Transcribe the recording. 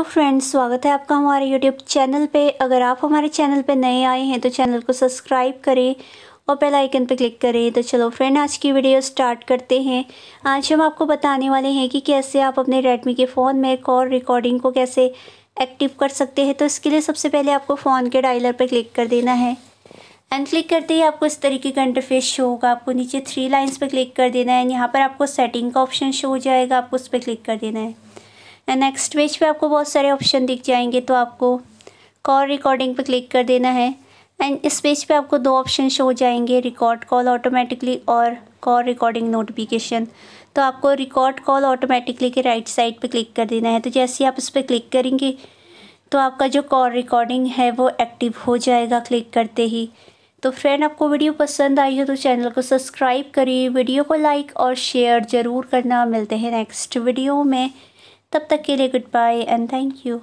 hello तो friends स्वागत है आपका हमारे यूट्यूब चैनल पे अगर आप हमारे चैनल पे नए आए हैं तो चैनल को सब्सक्राइब करें और बेल आइकन पे क्लिक करें तो चलो फ्रेंड आज की वीडियो स्टार्ट करते हैं आज हम आपको बताने वाले हैं कि कैसे आप अपने रेडमी के फ़ोन में कॉल रिकॉर्डिंग को कैसे एक्टिव कर सकते हैं तो इसके लिए सबसे पहले आपको फ़ोन के डायलर पर क्लिक कर देना है एंड क्लिक करते ही आपको इस तरीके का इंटरफेस शो होगा आपको नीचे थ्री लाइन्स पर क्लिक कर देना है एंड यहाँ पर आपको सेटिंग का ऑप्शन शो हो जाएगा आपको उस पर क्लिक कर देना है एंड नेक्स्ट पेज पे आपको बहुत सारे ऑप्शन दिख जाएंगे तो आपको कॉल रिकॉर्डिंग पे क्लिक कर देना है एंड इस पेज पे आपको दो ऑप्शन शो हो जाएंगे रिकॉर्ड कॉल ऑटोमेटिकली और कॉल रिकॉर्डिंग नोटिफिकेशन तो आपको रिकॉर्ड कॉल ऑटोमेटिकली के राइट साइड पे क्लिक कर देना है तो जैसे ही आप इस पर क्लिक करेंगे तो आपका जो कॉल रिकॉर्डिंग है वो एक्टिव हो जाएगा क्लिक करते ही तो फ्रेंड आपको वीडियो पसंद आई हो तो चैनल को सब्सक्राइब करिए वीडियो को लाइक और शेयर ज़रूर करना मिलते हैं नेक्स्ट वीडियो में तब तक के लिए good bye and thank you